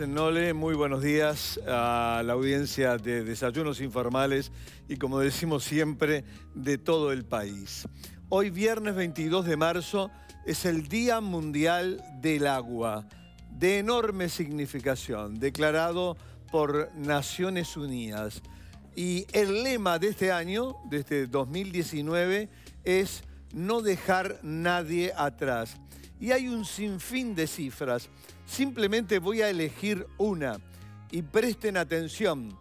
Nole, muy buenos días a la audiencia de Desayunos Informales y como decimos siempre, de todo el país. Hoy viernes 22 de marzo es el Día Mundial del Agua, de enorme significación, declarado por Naciones Unidas. Y el lema de este año, de este 2019, es no dejar nadie atrás. Y hay un sinfín de cifras. Simplemente voy a elegir una y presten atención.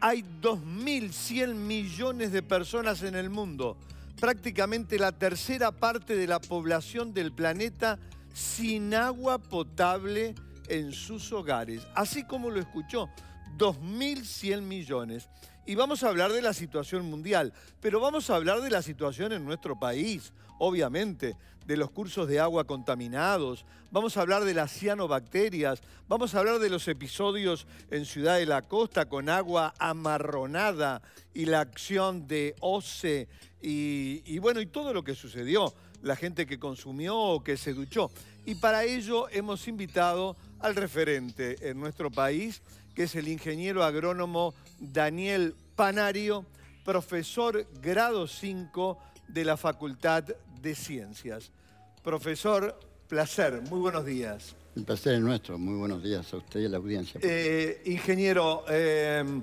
Hay 2.100 millones de personas en el mundo, prácticamente la tercera parte de la población del planeta sin agua potable en sus hogares, así como lo escuchó. 2.100 millones. Y vamos a hablar de la situación mundial, pero vamos a hablar de la situación en nuestro país, obviamente, de los cursos de agua contaminados, vamos a hablar de las cianobacterias, vamos a hablar de los episodios en Ciudad de la Costa con agua amarronada y la acción de OCE y, y bueno, y todo lo que sucedió, la gente que consumió o que se duchó. Y para ello hemos invitado al referente en nuestro país, que es el ingeniero agrónomo Daniel Panario, profesor grado 5 de la Facultad de Ciencias. Profesor, placer, muy buenos días. El placer es nuestro, muy buenos días a usted y a la audiencia. Eh, ingeniero, em,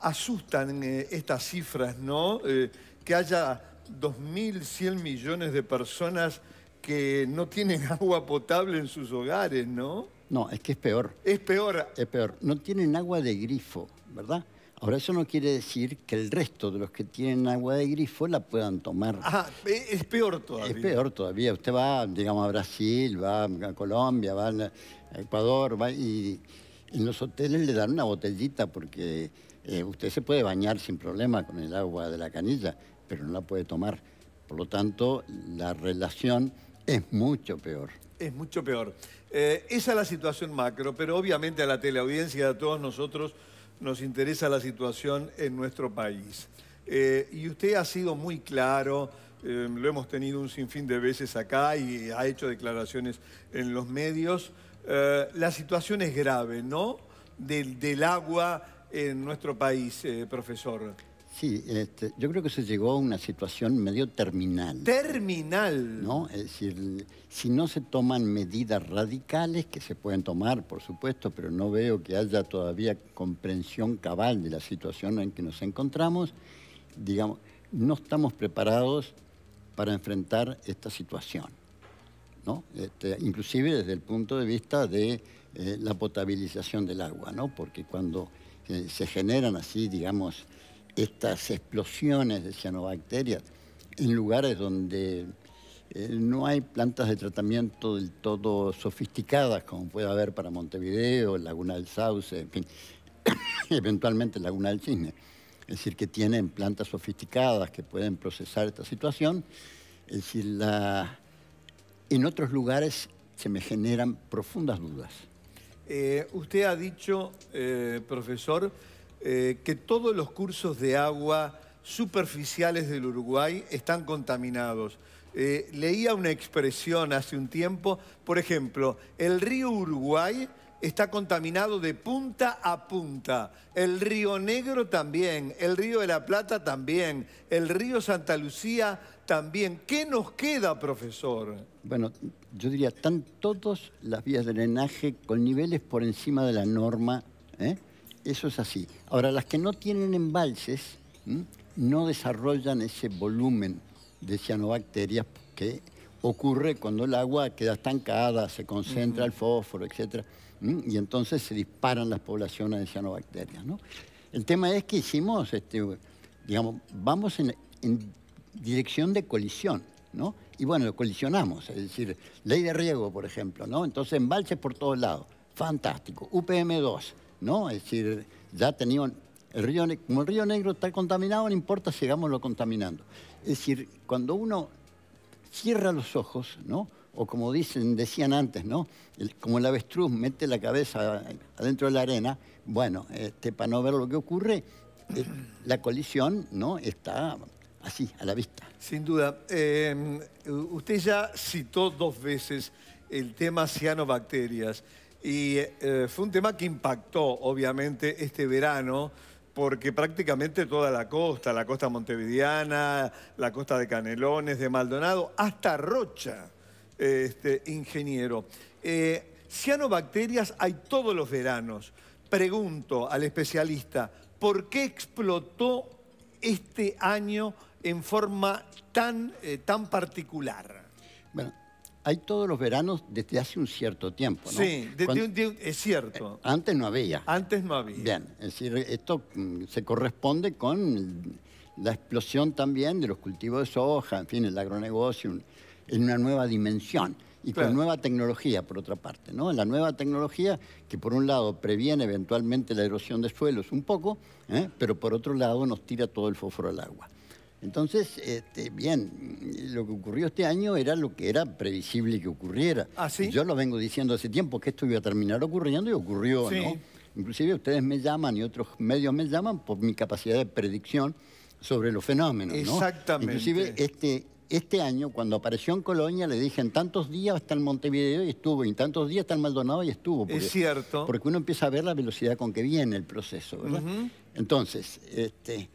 asustan eh, estas cifras, ¿no? Eh, que haya 2.100 millones de personas que no tienen agua potable en sus hogares, ¿no? No, es que es peor. Es peor. Es peor. No tienen agua de grifo, ¿verdad? Ahora, eso no quiere decir que el resto de los que tienen agua de grifo la puedan tomar. Ah, es peor todavía. Es peor todavía. Usted va, digamos, a Brasil, va a Colombia, va a Ecuador, va y en los hoteles le dan una botellita porque eh, usted se puede bañar sin problema con el agua de la canilla, pero no la puede tomar. Por lo tanto, la relación es mucho peor. Es mucho peor. Eh, esa es la situación macro, pero obviamente a la teleaudiencia, a todos nosotros, nos interesa la situación en nuestro país. Eh, y usted ha sido muy claro, eh, lo hemos tenido un sinfín de veces acá y ha hecho declaraciones en los medios. la situación es grave, ¿no? del agua en nuestro país, profesor. Sí, este, yo creo que se llegó a una situación medio terminal. Terminal. ¿No? Es decir, si no se toman medidas radicales, que se pueden tomar, por supuesto, pero no veo que haya todavía comprensión cabal de la situación en que nos encontramos, digamos, no estamos preparados para enfrentar esta situación. ¿no? Este, inclusive desde el punto de vista de eh, la potabilización del agua, ¿no? porque cuando eh, se generan así, digamos, estas explosiones de cianobacterias en lugares donde eh, no hay plantas de tratamiento del todo sofisticadas, como puede haber para Montevideo, Laguna del Sauce, en fin, eventualmente Laguna del Cisne. Es decir, que tienen plantas sofisticadas que pueden procesar esta situación. Es decir, en otros lugares se me generan profundas dudas. Eh, usted ha dicho, eh, profesor, eh, que todos los cursos de agua superficiales del Uruguay están contaminados. Eh, leía una expresión hace un tiempo, por ejemplo, el río Uruguay está contaminado de punta a punta, el río Negro también, el río de la Plata también, el río Santa Lucía también. ¿Qué nos queda, profesor? Bueno, yo diría, están todas las vías de drenaje con niveles por encima de la norma. ¿eh? eso es así. Ahora, las que no tienen embalses no desarrollan ese volumen de cianobacterias que ocurre cuando el agua queda estancada, se concentra el fósforo, etc. Y entonces se disparan las poblaciones de cianobacterias. El tema es que hicimos, este, digamos, vamos en, dirección de colisión. ¿no? Y bueno, lo colisionamos, es decir, ley de riego, por ejemplo, ¿no? Entonces embalses por todos lados, fantástico. UPM2, ¿no? Es decir, ya tenían, el río, como el río Negro está contaminado, no importa, lo contaminando. Es decir, cuando uno cierra los ojos, ¿no? O como dicen, decían antes, ¿no? como el avestruz mete la cabeza adentro de la arena, bueno, este, para no ver lo que ocurre, eh, la colisión, ¿no? Está así, a la vista. Sin duda. Eh, usted ya citó dos veces el tema cianobacterias. Y eh, fue un tema que impactó, obviamente, este verano, porque prácticamente toda la costa, la costa montevideana, la costa de Canelones, de Maldonado, hasta Rocha, este, ingeniero. Eh, cianobacterias hay todos los veranos. Pregunto al especialista, ¿por qué explotó este año en forma tan, eh, tan particular? Bueno, hay todos los veranos desde hace un cierto tiempo, ¿no? Sí, desde un, de, es cierto. Eh, antes no había. Antes no había. Bien, es decir, esto mm, se corresponde con la explosión también de los cultivos de soja, en fin, el agronegocio en una nueva dimensión y con nueva tecnología, por otra parte, ¿no? La nueva tecnología que, por un lado, previene eventualmente la erosión de suelos un poco, ¿eh? pero por otro lado nos tira todo el fósforo al agua. Entonces, este, bien, lo que ocurrió este año era lo que era previsible que ocurriera. ¿Ah, Yo lo vengo diciendo hace tiempo que esto iba a terminar ocurriendo y ocurrió, ¿no? Inclusive ustedes me llaman y otros medios me llaman por mi capacidad de predicción sobre los fenómenos, ¿no? Exactamente. Inclusive este, este año, cuando apareció en Colonia, le dije en tantos días está el Montevideo y estuvo, y en tantos días está el Maldonado y estuvo. Porque, es cierto. Porque uno empieza a ver la velocidad con que viene el proceso, Entonces, este...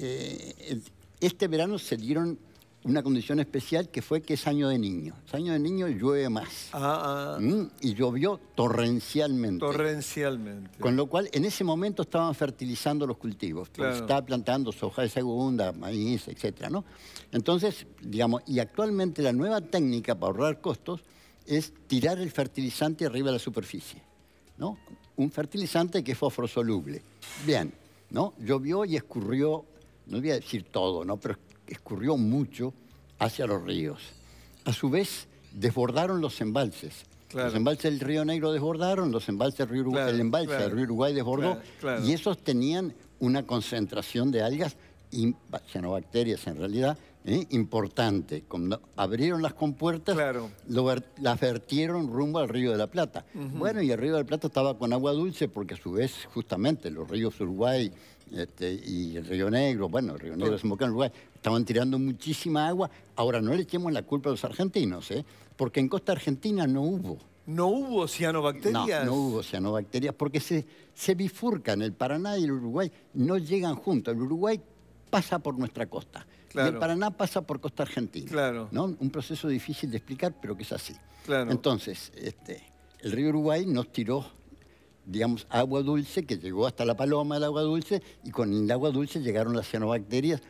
Eh, este verano se dieron una condición especial que fue que es año de niño. Es año de niño llueve más. Ah, ah. ¿Mm? y llovió torrencialmente. Torrencialmente. Con lo cual, en ese momento estaban fertilizando los cultivos. estaba plantando soja de segunda, maíz, etc. ¿no? Entonces, digamos, y actualmente la nueva técnica para ahorrar costos es tirar el fertilizante arriba de la superficie. ¿no? Un fertilizante que es fosforosoluble. Bien, ¿no? Llovió y escurrió no voy a decir todo, ¿no? pero escurrió mucho hacia los ríos. A su vez, desbordaron los embalses. Los embalses del Río Negro desbordaron, los embalses del Río Uruguay, el embalse del Río Uruguay desbordó, y esos tenían una concentración de algas y cianobacterias en realidad ¿eh? importante. Cuando abrieron las compuertas, las vertieron rumbo al río de la Plata. Bueno, y el río de la Plata estaba con agua dulce porque a su vez, justamente, los ríos Uruguay este, y el río Negro, bueno, el río Negro es en Uruguay, estaban tirando muchísima agua. Ahora, no le echemos la culpa a los argentinos, ¿eh? porque en costa argentina no hubo. ¿No hubo cianobacterias? No, no hubo cianobacterias porque se, se bifurcan. El Paraná y el Uruguay no llegan juntos. El Uruguay pasa por nuestra costa. el Paraná pasa por costa argentina. Claro. ¿no? Un proceso difícil de explicar, pero que es así. Claro. Entonces, este, el río Uruguay nos tiró digamos, agua dulce que llegó hasta la paloma el agua dulce y con el agua dulce llegaron las cianobacterias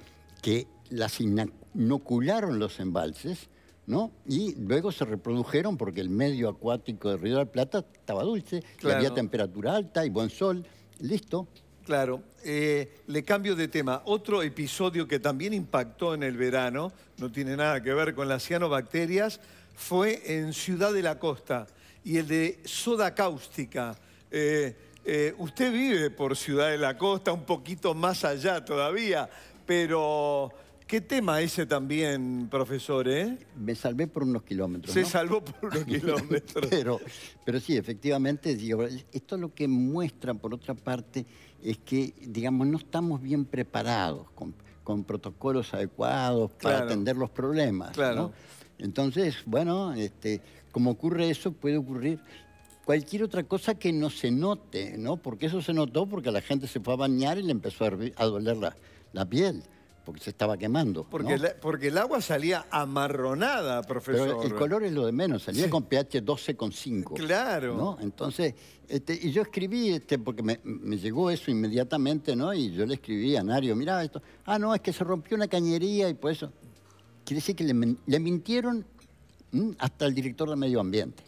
que las inocularon los embalses, ¿no? Y luego se reprodujeron porque el medio acuático del Río de la Plata estaba dulce, había temperatura alta y buen sol, listo. Claro, eh, le cambio de tema. Otro episodio que también impactó en el verano, no tiene nada que ver con las cianobacterias, fue en Ciudad de la Costa y el de soda cáustica. Eh, eh, usted vive por Ciudad de la Costa, un poquito más allá todavía, pero ¿Qué tema ese también, profesor? Eh? Me salvé por unos kilómetros. Se salvó por unos kilómetros. pero, pero sí, efectivamente, esto es lo que muestra, por otra parte, es que, digamos, no estamos bien preparados con, protocolos adecuados para atender los problemas. Entonces, bueno, este, como ocurre eso, puede ocurrir cualquier otra cosa que no se note, ¿no? Porque eso se notó porque la gente se fue a bañar y le empezó a, doler la, la piel porque se estaba quemando. Porque, porque el agua salía amarronada, profesor. Pero el color es lo de menos, salía con pH 12,5. Claro. Entonces, este, y yo escribí, este, porque me, llegó eso inmediatamente, ¿no? Y yo le escribí a Nario, mira esto. Ah, no, es que se rompió una cañería y por eso. Quiere decir que le, le mintieron hasta el director de medio ambiente.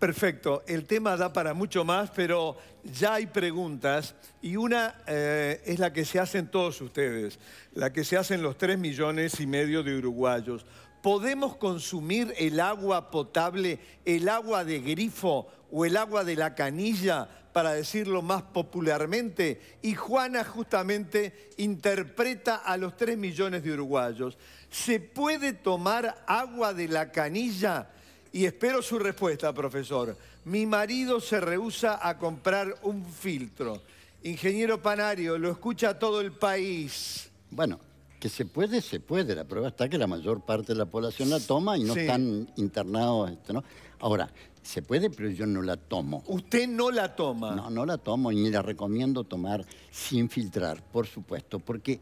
Perfecto, el tema da para mucho más, pero ya hay preguntas y una eh, es la que se hacen todos ustedes, la que se hacen los 3 millones y medio de uruguayos. ¿Podemos consumir el agua potable, el agua de grifo o el agua de la canilla, para decirlo más popularmente? Y Juana justamente interpreta a los 3 millones de uruguayos. ¿Se puede tomar agua de la canilla? y espero su respuesta, profesor. Mi marido se rehúsa a comprar un filtro. Ingeniero Panario, lo escucha todo el país. Bueno, que se puede, se puede. La prueba está que la mayor parte de la población la toma y no están internados. Este, ¿no? Ahora, se puede, pero yo no la tomo. ¿Usted no la toma? No, no la tomo y ni la recomiendo tomar sin filtrar, por supuesto. Porque,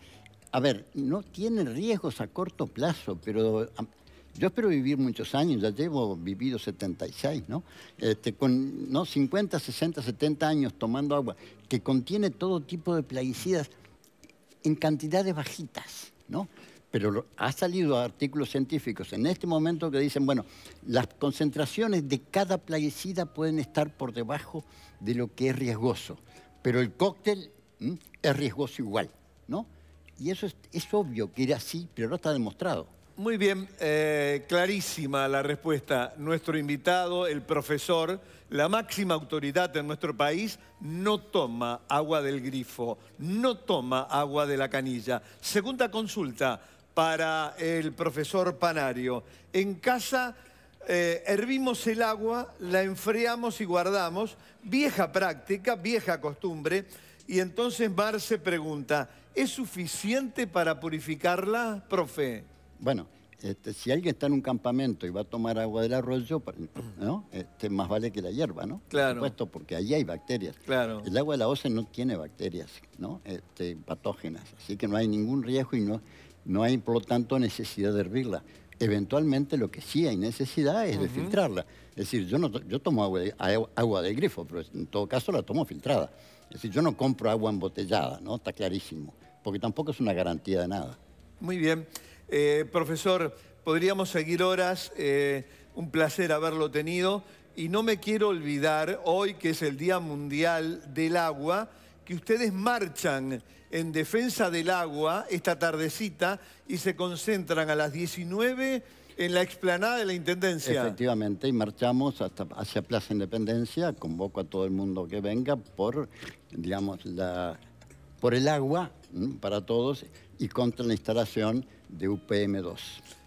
a ver, no tiene riesgos a corto plazo, pero... Yo espero vivir muchos años, ya llevo vivido 76, ¿no? Este, con 50, 60, 70 años tomando agua, que contiene todo tipo de plaguicidas en cantidades bajitas, ¿no? Pero ha salido artículos científicos en este momento que dicen, bueno, las concentraciones de cada plaguicida pueden estar por debajo de lo que es riesgoso, pero el cóctel es riesgoso igual, ¿no? Y eso es obvio que era así, pero no está demostrado. Muy bien, eh, clarísima la respuesta. Nuestro invitado, el profesor, la máxima autoridad en nuestro país, no toma agua del grifo, no toma agua de la canilla. Segunda consulta para el profesor Panario. En casa eh, hervimos el agua, la enfriamos y guardamos. Vieja práctica, vieja costumbre. Y entonces Bar se pregunta, ¿es suficiente para purificarla, profe? Bueno, este, si alguien está en un campamento y va a tomar agua del arroyo, ¿no? Este, más vale que la hierba, ¿no? Claro. Por supuesto, porque allí hay bacterias. Claro. El agua de la OCE no tiene bacterias, ¿no? Este, patógenas, así que no hay ningún riesgo y no, no hay, por lo tanto, necesidad de hervirla. Eventualmente lo que sí hay necesidad es de filtrarla. Es decir, yo, no, yo tomo agua, de, del grifo, pero en todo caso la tomo filtrada. Es decir, yo no compro agua embotellada, ¿no? Está clarísimo, porque tampoco es una garantía de nada. Muy bien. Eh, profesor, podríamos seguir horas, eh, un placer haberlo tenido. Y no me quiero olvidar, hoy que es el Día Mundial del Agua, que ustedes marchan en defensa del agua esta tardecita y se concentran a las 19 en la explanada de la Intendencia. Efectivamente, y marchamos hacia Plaza Independencia, convoco a todo el mundo que venga por, digamos, la, por el agua para todos y contra la instalación de UPM2,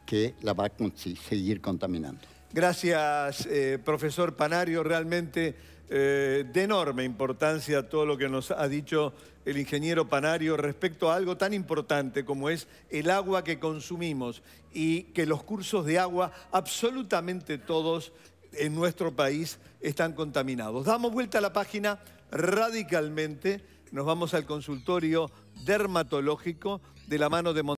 que la va a seguir contaminando. Gracias, eh, profesor Panario. Realmente eh, de enorme importancia todo lo que nos ha dicho el ingeniero Panario respecto a algo tan importante como es el agua que consumimos y que los cursos de agua, absolutamente todos en nuestro país, están contaminados. Damos vuelta a la página radicalmente, nos vamos al consultorio dermatológico de la mano de